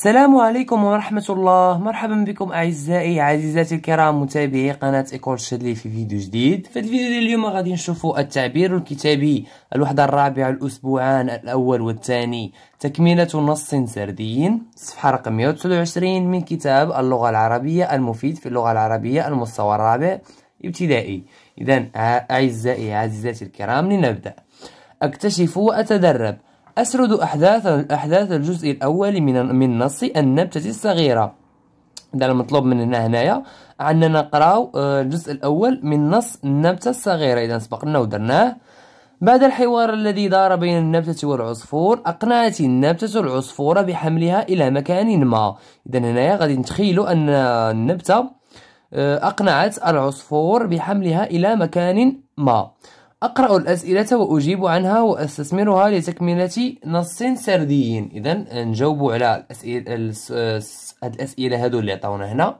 السلام عليكم ورحمة الله مرحبا بكم أعزائي عزيزاتي الكرام متابعي قناة إيكول شادلي في فيديو جديد في الفيديو ديال اليوم غادي نشوفوا التعبير الكتابي الوحدة الرابعة الأسبوعان الأول والثاني تكملة نص سردي صفحة رقم 129 من كتاب اللغة العربية المفيد في اللغة العربية المستوى الرابع ابتدائي إذا أعزائي عزيزاتي الكرام لنبدأ أكتشف وأتدرب أسرد أحداث أحداث الجزء الأول من من نص النبتة الصغيرة ده المطلوب مننا هنايا عندنا نقراو آه، الجزء الأول من نص النبتة الصغيرة إذا سبقنا ودرناه بعد الحوار الذي دار بين النبتة والعصفور أقنعت النبتة العصفور بحملها إلى مكان ما إذا هنايا غادي نتخيلوا أن النبتة آه، أقنعت العصفور بحملها إلى مكان ما أقرأ الأسئلة وأجيب عنها وأستثمرها لتكملة نص سردي إذا نجاوبوا على الأسئلة هاد الأسئلة هادو اللي عطاونا هنا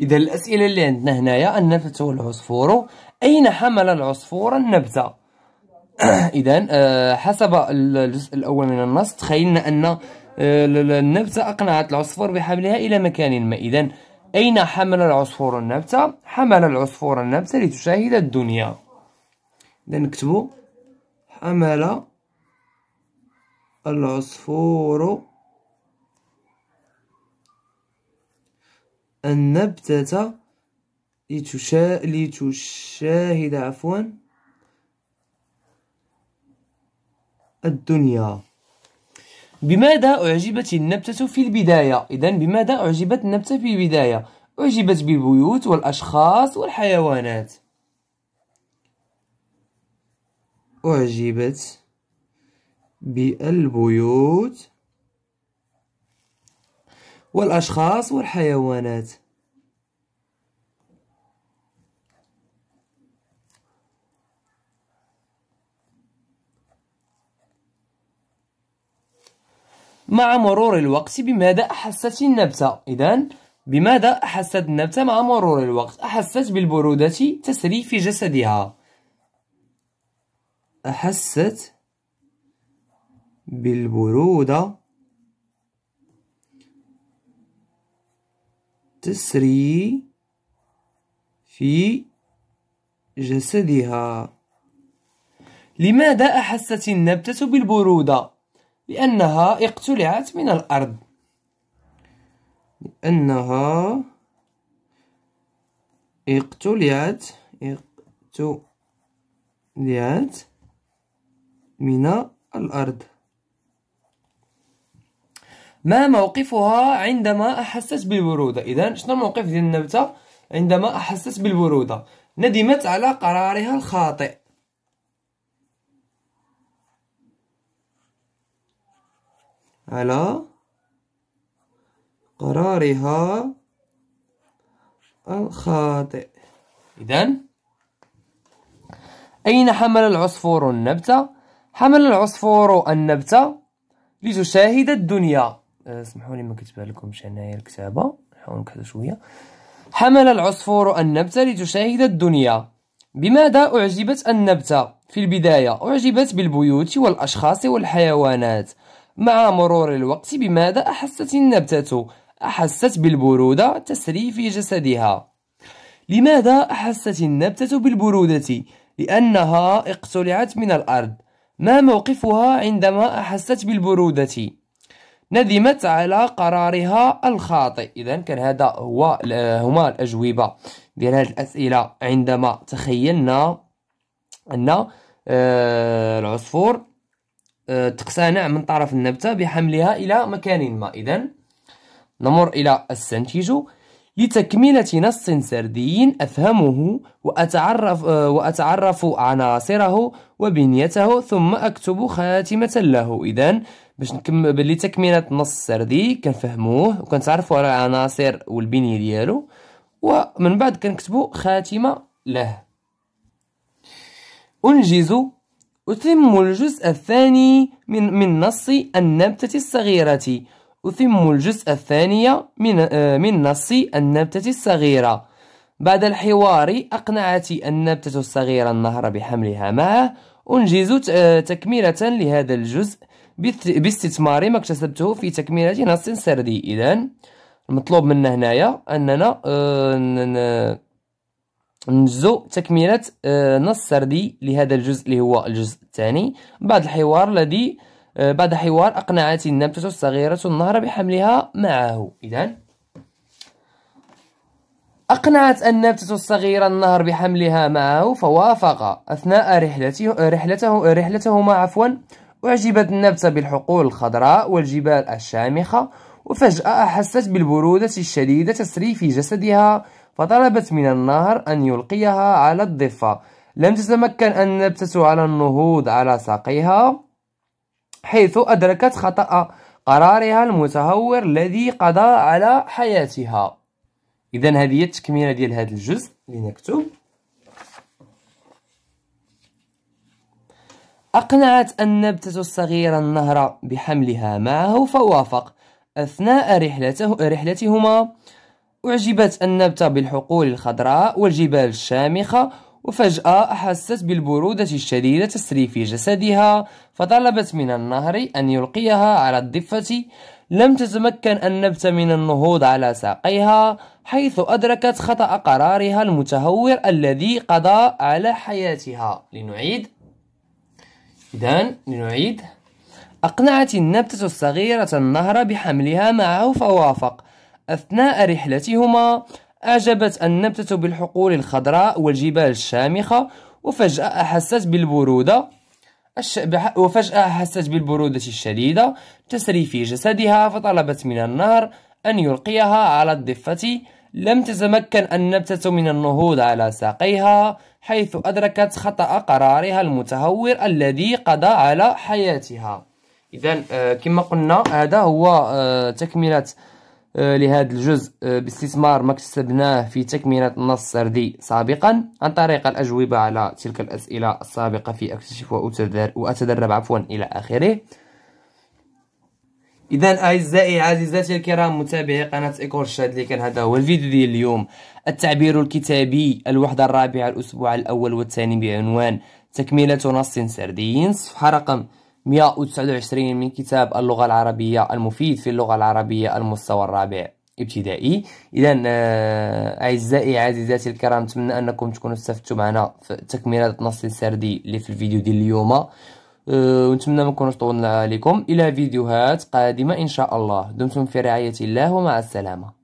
إذا الأسئلة اللي عندنا هنايا النبت والعصفور أين حمل العصفور النبتة إذا آه، حسب الجزء الأول من النص تخيلنا أن آه، النبتة أقنعت العصفور بحملها إلى مكان ما إذا أين حمل العصفور النبتة؟ حمل العصفور النبتة لتشاهد الدنيا إذا نكتبو حمل العصفور النبتة لتشا... لتشاهد عفوا الدنيا بماذا أعجبت النبتة في البداية؟ إذا بماذا أعجبت النبتة في البداية؟ أعجبت بالبيوت والأشخاص والحيوانات أعجبت بالبيوت والأشخاص والحيوانات مع مرور الوقت بماذا أحست النبتة؟ إذا بماذا أحست النبتة مع مرور الوقت؟ أحست بالبرودة تسري في جسدها أحست بالبرودة تسري في جسدها لماذا أحست النبتة بالبرودة؟ لأنها اقتلعت من الأرض لأنها اقتلعت اقتلعت من الأرض ما موقفها عندما أحست بالبرودة إذا شنو الموقف ديال النبتة عندما أحست بالبرودة ندمت على قرارها الخاطئ على قرارها الخاطئ إذا أين حمل العصفور النبتة حمل العصفور النبتة لتشاهد الدنيا آه، اسمحوا لي ما كتبها لكمش انايا الكتابة نحاول نكتب شوية حمل العصفور النبتة لتشاهد الدنيا بماذا أعجبت النبتة في البداية أعجبت بالبيوت والأشخاص والحيوانات مع مرور الوقت بماذا أحست النبتة أحست بالبرودة تسري في جسدها لماذا أحست النبتة بالبرودة لأنها اقتلعت من الأرض ما موقفها عندما أحست بالبرودة؟ ندمت على قرارها الخاطئ إذا كان هذا هو هما الأجوبة ديال هذه الأسئلة عندما تخيلنا أن آه، العصفور آه، تقتنع من طرف النبتة بحملها إلى مكان ما إذا نمر إلى السنتيجو لتكملة نص سردي أفهمه وأتعرف, وأتعرف عناصره وبنيته ثم أكتب خاتمة له إذا باش نكمل لتكملة نص سردي كنفهموه وكنتعرفوا على العناصر والبنية ديالو ومن بعد كنكتبوا خاتمة له أنجز أتم الجزء الثاني من من نص النبتة الصغيرة أتم الجزء الثاني من آه، من نص النبتة الصغيرة بعد الحوار أقنعت النبتة الصغيرة النهر بحملها معه أنجز آه، تكملة لهذا الجزء باستثمار ما اكتسبته في تكملة نص سردي إذا المطلوب منا هنايا أننا آه، نجزو تكملة نص سردي لهذا الجزء اللي هو الجزء الثاني بعد الحوار الذي آه، بعد حوار أقنعت النبتة الصغيرة النهر بحملها معه إذا أقنعت النبتة الصغيرة النهر بحملها معه فوافق أثناء رحلته رحلته رحلتهما عفوا أعجبت النبتة بالحقول الخضراء والجبال الشامخة وفجأة أحست بالبرودة الشديدة تسري في جسدها فطلبت من النهر أن يلقيها على الضفة لم تتمكن النبتة على النهوض على ساقيها حيث أدركت خطأ قرارها المتهور الذي قضى على حياتها إذا هذه هي التكملة ديال هذا الجزء اللي نكتب أقنعت النبتة الصغيرة النهر بحملها معه فوافق أثناء رحلته رحلتهما أعجبت النبتة بالحقول الخضراء والجبال الشامخة وفجأة أحست بالبرودة الشديدة تسري في جسدها فطلبت من النهر أن يلقيها على الضفة لم تتمكن النبتة من النهوض على ساقيها حيث أدركت خطأ قرارها المتهور الذي قضى على حياتها لنعيد إذا لنعيد أقنعت النبتة الصغيرة النهر بحملها معه فوافق أثناء رحلتهما أعجبت النبتة بالحقول الخضراء والجبال الشامخة وفجأة أحست بالبرودة وفجأة أحست بالبرودة الشديدة تسري في جسدها فطلبت من النهر أن يلقيها على الضفة لم تتمكن النبتة من النهوض على ساقيها حيث أدركت خطأ قرارها المتهور الذي قضى على حياتها إذا آه، كما قلنا هذا هو آه، تكملة آه، لهذا الجزء آه، باستثمار ما اكتسبناه في تكملة النص سردي سابقا عن طريق الأجوبة على تلك الأسئلة السابقة في أكتشف وأتدرب عفوا إلى آخره اذا اعزائي عزيزاتي الكرام متابعي قناه شاد اللي كان هذا هو الفيديو ديال اليوم التعبير الكتابي الوحده الرابعه الاسبوع الاول والثاني بعنوان تكمله نص سردي صفحه رقم 129 من كتاب اللغة العربية المفيد في اللغة العربية المستوى الرابع ابتدائي اذا آه، اعزائي عزيزاتي الكرام نتمنى انكم تكونوا استفدتوا معنا في تكمله النص السردي اللي في الفيديو ديال اليوم آه، ونتمنى ما نكونوش طولنا عليكم الى فيديوهات قادمه ان شاء الله دمتم في رعايه الله ومع السلامه